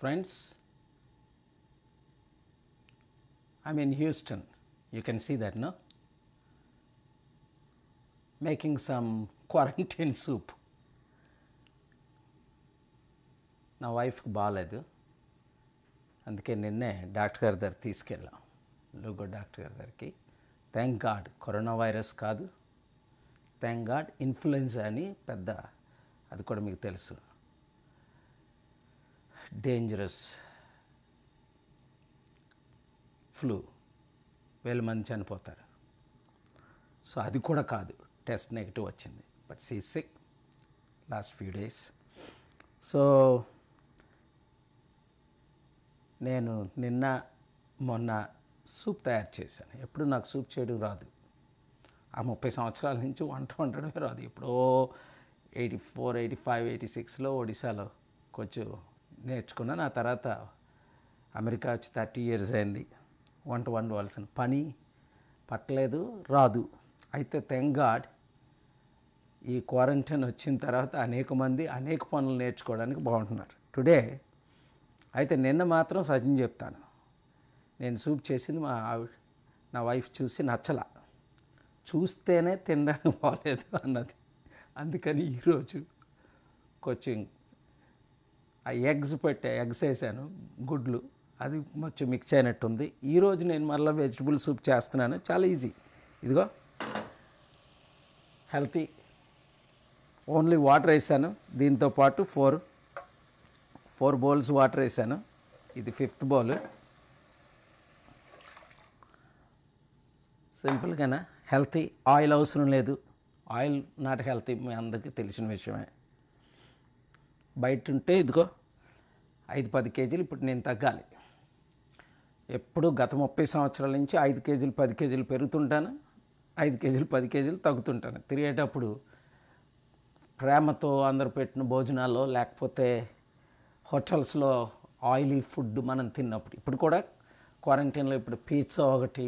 Friends I mean Houston you you see that no making some some soup నా వైఫ్కి బాగాలేదు అందుకే నిన్నే డాక్టర్ గారి దగ్గర తీసుకెళ్ళాం లూగో డాక్టర్ గారి దగ్గరికి థ్యాంక్ గాడ్ కరోనా వైరస్ కాదు థ్యాంక్ గాడ్ ఇన్ఫ్లుయెన్జా అని పెద్ద అది కూడా మీకు తెలుసు డేంజరస్ ఫ్లూ వేల మంది చనిపోతారు సో అది కూడా కాదు టెస్ట్ నెగిటివ్ వచ్చింది but see sick last few days so నేను నిన్న మొన్న సూప్ తయారు చేశాను ఎప్పుడు నాకు సూప్ చేయడం రాదు ఆ ముప్పై సంవత్సరాల నుంచి వంట వండడమే రాదు ఎప్పుడో eighty four eighty five eighty సిక్స్లో ఒడిశాలో కొంచెం నేర్చుకున్నాను ఆ తర్వాత అమెరికా వచ్చి థర్టీ ఇయర్స్ అయింది వంట వండవలసిన పని పట్టలేదు రాదు అయితే థ్యాంక్ గాడ్ ఈ క్వారంటైన్ వచ్చిన తర్వాత అనేక మంది అనేక పనులు నేర్చుకోవడానికి బాగుంటున్నారు టుడే అయితే నిన్న మాత్రం సజ్జన్ చెప్తాను నేను సూప్ చేసింది మా ఆవిడ నా వైఫ్ చూసి నచ్చల చూస్తేనే తినడానికి బాగలేదు అన్నది అందుకని ఈరోజు కొంచెం ఆ ఎగ్స్ పెట్టా ఎగ్స్ వేసాను గుడ్లు అది కొంచెం మిక్స్ అయినట్టుంది ఈరోజు నేను మళ్ళీ వెజిటబుల్ సూప్ చేస్తున్నాను చాలా ఈజీ ఇదిగో హెల్తీ ఓన్లీ వాటర్ వేసాను దీంతో పాటు ఫోర్ ఫోర్ బౌల్స్ వాటర్ వేసాను ఇది ఫిఫ్త్ బౌల్ సింపుల్గానే హెల్తీ ఆయిల్ అవసరం లేదు ఆయిల్ నాట్ హెల్తీ మీ అందరికీ తెలిసిన విషయమే బయట ఉంటే ఇదిగో ఐదు పది కేజీలు ఇప్పుడు నేను తగ్గాలి ఎప్పుడు గత ముప్పై సంవత్సరాల నుంచి ఐదు కేజీలు పది కేజీలు పెరుగుతుంటాను ఐదు కేజీలు పది కేజీలు తగ్గుతుంటాను తిరిగేటప్పుడు ప్రేమతో అందరు పెట్టిన భోజనాల్లో లేకపోతే హోటల్స్లో ఆయిలీ ఫుడ్ మనం తిన్నప్పుడు ఇప్పుడు కూడా క్వారంటైన్లో ఇప్పుడు పిజ్జా ఒకటి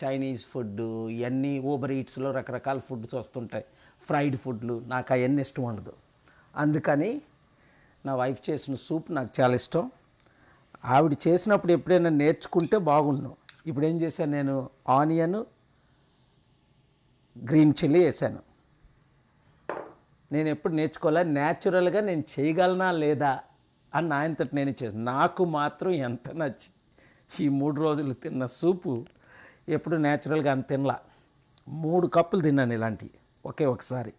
చైనీస్ ఫుడ్ ఇవన్నీ ఊబర్ ఈట్స్లో రకరకాల ఫుడ్స్ వస్తుంటాయి ఫ్రైడ్ ఫుడ్లు నాకు అవన్నీ ఇష్టం ఉండదు అందుకని నా వైఫ్ చేసిన సూప్ నాకు చాలా ఇష్టం ఆవిడ చేసినప్పుడు ఎప్పుడైనా నేర్చుకుంటే బాగుండు ఇప్పుడు ఏం చేశాను నేను ఆనియన్ గ్రీన్ చిల్లీ వేసాను నేను ఎప్పుడు నేర్చుకోవాలి న్యాచురల్గా నేను చేయగలనా లేదా అని ఆయనతో నేను చేసాను నాకు మాత్రం ఎంత నచ్చి ఈ మూడు రోజులు తిన్న సూపు ఎప్పుడు న్యాచురల్గా అంత తినలా మూడు కప్పులు తిన్నాను ఇలాంటివి ఒకే ఒకసారి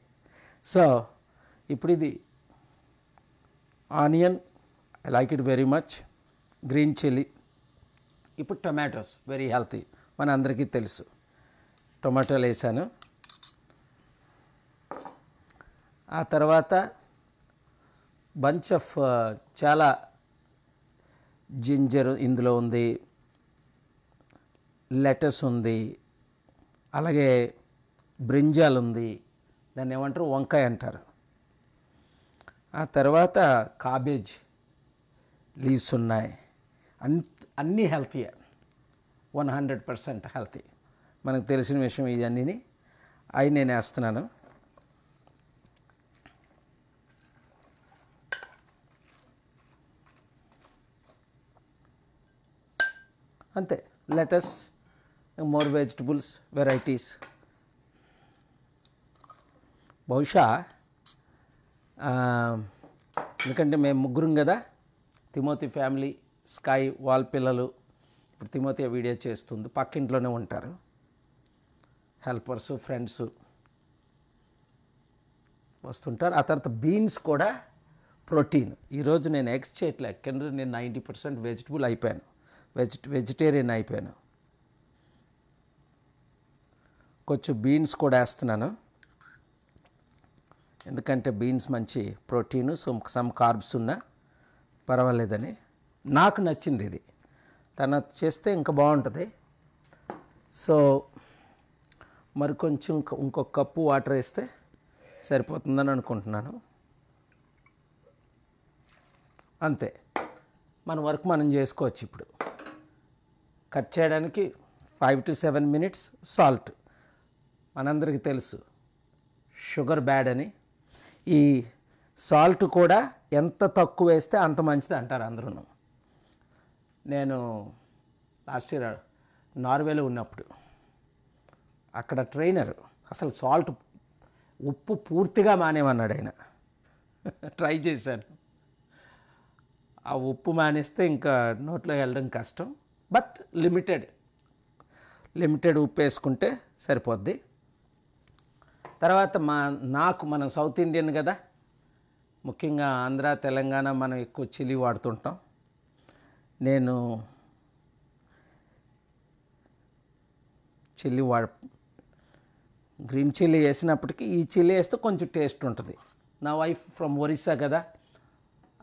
సో ఇప్పుడు ఇది onion I like it very much green chilli ఇప్పుడు టొమాటోస్ వెరీ హెల్తీ మన అందరికీ తెలుసు టొమాటోలు వేసాను ఆ తర్వాత బంచ్ ఆఫ్ uh, చాలా జింజర్ ఇందులో ఉంది లెటస్ ఉంది అలాగే బ్రింజాల్ ఉంది దాన్ని ఏమంటారు వంకాయ అంటారు ఆ తర్వాత కాబేజ్ లీవ్స్ ఉన్నాయి అన్ అన్నీ హెల్తీయే వన్ హండ్రెడ్ పర్సెంట్ హెల్తీ మనకు తెలిసిన విషయం ఇదన్నీ అవి నేను వేస్తున్నాను అంతే లెటస్ మోర్ వెజిటబుల్స్ వెరైటీస్ బహుశా ఎందుకంటే మేము ముగ్గురం కదా తిమోతి ఫ్యామిలీ స్కై వాల్ పిల్లలు ఇప్పుడు తిమోతి వీడియో చేస్తుంది పక్కింట్లోనే ఉంటారు హెల్పర్స్ ఫ్రెండ్స్ వస్తుంటారు ఆ తర్వాత బీన్స్ కూడా ప్రోటీన్ ఈరోజు నేను ఎగ్స్ చేయట్లే కింద నేను నైంటీ పర్సెంట్ వెజిటబుల్ అయిపోయాను వెజి వెజిటేరియన్ అయిపోయాను కొంచెం బీన్స్ కూడా వేస్తున్నాను ఎందుకంటే బీన్స్ మంచి ప్రోటీను సమ్ కార్బ్స్ ఉన్నా పర్వాలేదని నాకు నచ్చింది ఇది తన చేస్తే ఇంకా బాగుంటుంది సో మరి కొంచెం ఇంకొక కప్పు వాటర్ వేస్తే సరిపోతుందని అనుకుంటున్నాను అంతే మన వర్క్ మనం చేసుకోవచ్చు ఇప్పుడు కట్ చేయడానికి five to seven minutes salt మనందరికీ తెలుసు షుగర్ బ్యాడ్ అని ఈ సాల్ట్ కూడా ఎంత తక్కువ వేస్తే అంత మంచిది అంటారు అందరూ నేను లాస్ట్ ఇయర్ నార్వేలో ఉన్నప్పుడు అక్కడ ట్రైనర్ అసలు సాల్ట్ ఉప్పు పూర్తిగా మానేమన్నాడు ఆయన ట్రై చేశాను ఆ ఉప్పు మానేస్తే ఇంకా నోట్లో వెళ్ళడం కష్టం బట్ లిమిటెడ్ లిమిటెడ్ ఉప్పు వేసుకుంటే సరిపోద్ది తర్వాత మా నాకు మనం సౌత్ ఇండియన్ కదా ముఖ్యంగా ఆంధ్ర తెలంగాణ మనం ఎక్కువ చిలి వాడుతుంటాం నేను చిల్లి వా గ్రీన్ చిల్లీ వేసినప్పటికీ ఈ చిల్లీ వేస్తే కొంచెం టేస్ట్ ఉంటుంది నా వైఫ్ ఫ్రమ్ ఒరిస్సా కదా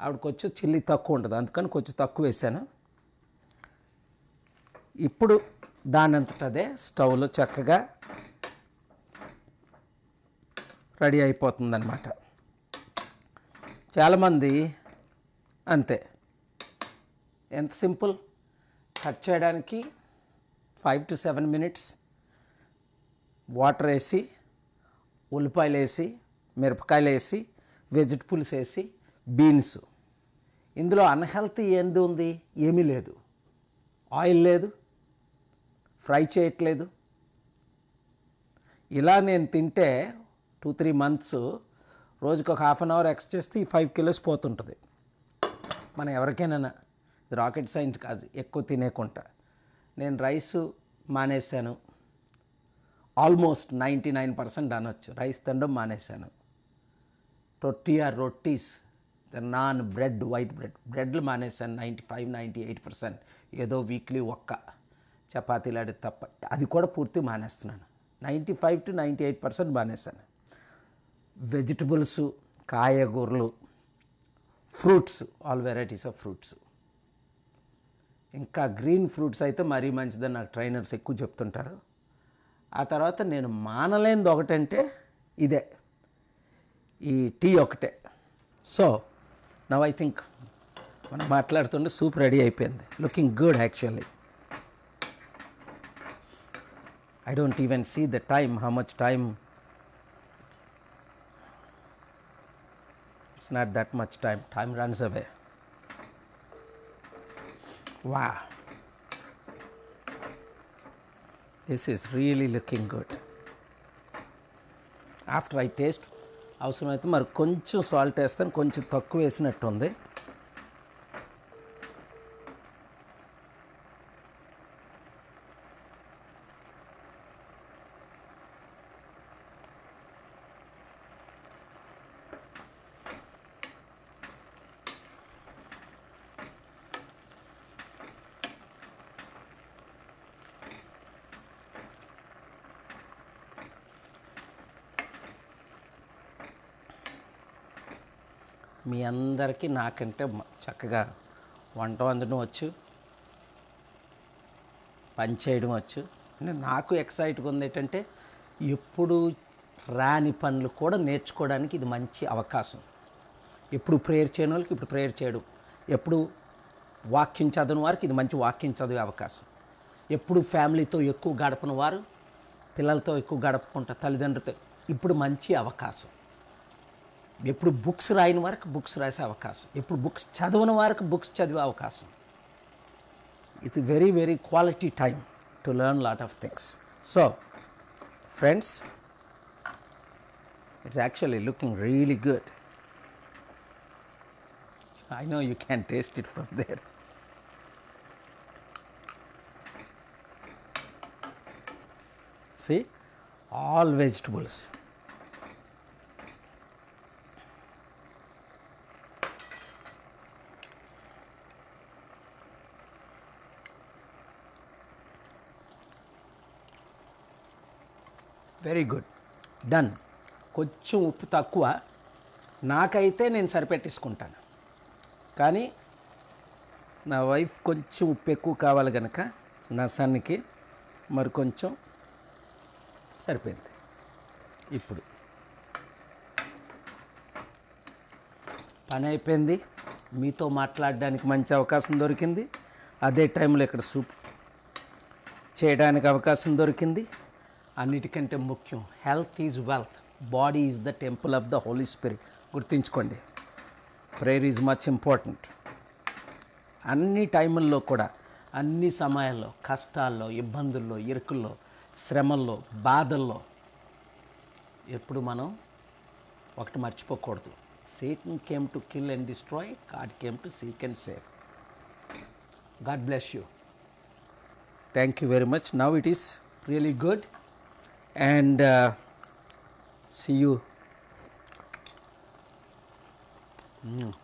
ఆవిడకొచ్చి కొంచెం చిల్లీ తక్కువ ఉంటుంది అందుకని కొంచెం తక్కువ వేసాను ఇప్పుడు దానంతటదే స్టవ్లో చక్కగా రెడీ అయిపోతుందన్నమాట చాలామంది అంతే ఎంత సింపుల్ కట్ చేయడానికి five to seven minutes water వేసి ఉల్లిపాయలు వేసి మిరపకాయలు వేసి వెజిటబుల్స్ వేసి బీన్స్ ఇందులో అన్హెల్తీ ఏంది ఉంది ఏమీ లేదు ఆయిల్ లేదు ఫ్రై చేయట్లేదు ఇలా నేను తింటే టూ త్రీ మంత్స్ రోజుకి ఒక హాఫ్ అన్ అవర్ ఎక్స్ చేస్తే ఈ ఫైవ్ కిలోస్ పోతుంటుంది మనం ఎవరికైనా ఇది రాకెట్ సైన్స్ కాదు ఎక్కువ తినేకుంటా నేను రైస్ మానేశాను ఆల్మోస్ట్ నైంటీ నైన్ పర్సెంట్ అనొచ్చు రైస్ తినడం మానేశాను టొట్టియా rotis naan bread white bread బ్రెడ్లు మానేశాను ninety five ninety eight percent ఏదో వీక్లీ ఒక్క చపాతీలాడి తప్ప అది కూడా పూర్తి మానేస్తున్నాను ninety five to ninety eight percent మానేశాను వెజిటబుల్స్ కాయగూరలు fruits all varieties of fruits ఇంకా గ్రీన్ ఫ్రూట్స్ అయితే మరీ మంచిదని నాకు ట్రైనర్స్ ఎక్కువ చెప్తుంటారు ఆ తర్వాత నేను మానలేనిది ఒకటంటే ఇదే ఈ టీ ఒకటే సో నవ్ ఐ థింక్ మనం మాట్లాడుతుంటే సూప్ రెడీ అయిపోయింది looking good actually I don't even see the time how much time it's not that much time, time runs away. Wow, this is really looking good. After I taste అవసరమైతే మరి కొంచెం salt వేస్తాను కొంచెం తక్కువ వేసినట్టు ఉంది మీ అందరికీ నాకంటే చక్కగా వంట వండడం వచ్చు పని చేయడం వచ్చు నాకు ఎక్సైట్గా ఉంది ఏంటంటే ఎప్పుడు రాని పనులు కూడా నేర్చుకోవడానికి ఇది మంచి అవకాశం ఎప్పుడు ప్రేయర్ చేయని వాళ్ళకి ఇప్పుడు ప్రేయర్ చేయడం ఎప్పుడు వాక్యం చదవని వారికి ఇది మంచి వాక్యం చదివే అవకాశం ఎప్పుడు ఫ్యామిలీతో ఎక్కువ గడపని వారు పిల్లలతో ఎక్కువ గడపకుండా తల్లిదండ్రులతో ఇప్పుడు మంచి అవకాశం ఎప్పుడు బుక్స్ రాయని వారికి బుక్స్ రాసే అవకాశం ఎప్పుడు బుక్స్ చదవని వారికి బుక్స్ చదివే అవకాశం it's very very quality time to learn lot of things so friends it's actually looking really good I know you can taste it from there. See all vegetables very good done కొంచెం ఉప్పు తక్కువ నాకైతే నేను సరిపెట్టేసుకుంటాను కానీ నా wife కొంచెం ఉప్పు ఎక్కువ కావాలి కనుక నా సన్కి మరి కొంచెం సరిపోయింది ఇప్పుడు పని అయిపోయింది మీతో మాట్లాడడానికి మంచి అవకాశం దొరికింది అదే టైంలో ఇక్కడ సూప్ చేయడానికి అవకాశం దొరికింది అన్నిటికంటే ముఖ్యం health is wealth body is the temple of the Holy Spirit గుర్తించుకోండి ప్రేయర్ ఈజ్ మచ్ ఇంపార్టెంట్ అన్ని టైముల్లో కూడా అన్ని సమయాల్లో కష్టాల్లో ఇబ్బందుల్లో ఇరుకుల్లో శ్రమల్లో బాధల్లో ఎప్పుడు మనం ఒకటి మర్చిపోకూడదు Satan came to kill and destroy God came to seek and save God bless you thank you very much now it is really good and uh, see you. Mm.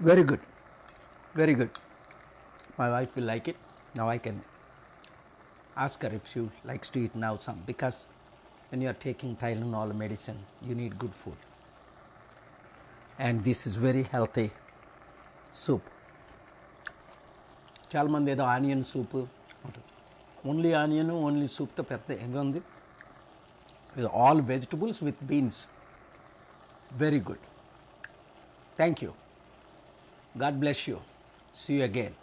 Very good, very good. My wife will like it. Now I can ask her if she likes to eat now some because when you are taking Tylenol medicine, you need good food. And this is very healthy soup. Chalmande మంది ఏదో onion soup only onion, only soup the pette engandi with all vegetables with beans. Very good. Thank you. God bless you. See you again.